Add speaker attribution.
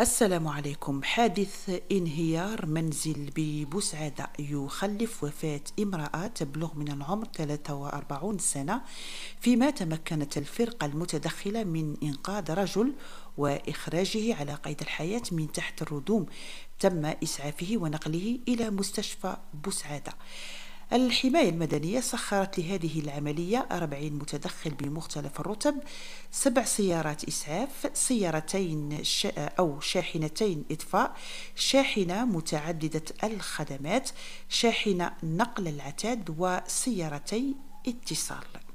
Speaker 1: السلام عليكم حادث انهيار منزل ببوسعادة يخلف وفاة امرأة تبلغ من العمر 43 سنة فيما تمكنت الفرقة المتدخلة من إنقاذ رجل وإخراجه على قيد الحياة من تحت الردوم تم إسعافه ونقله إلى مستشفى بوسعادة الحماية المدنية سخرت لهذه العملية 40 متدخل بمختلف الرتب سبع سيارات إسعاف سيارتين أو شاحنتين إطفاء شاحنة متعددة الخدمات شاحنة نقل العتاد وسيارتي اتصال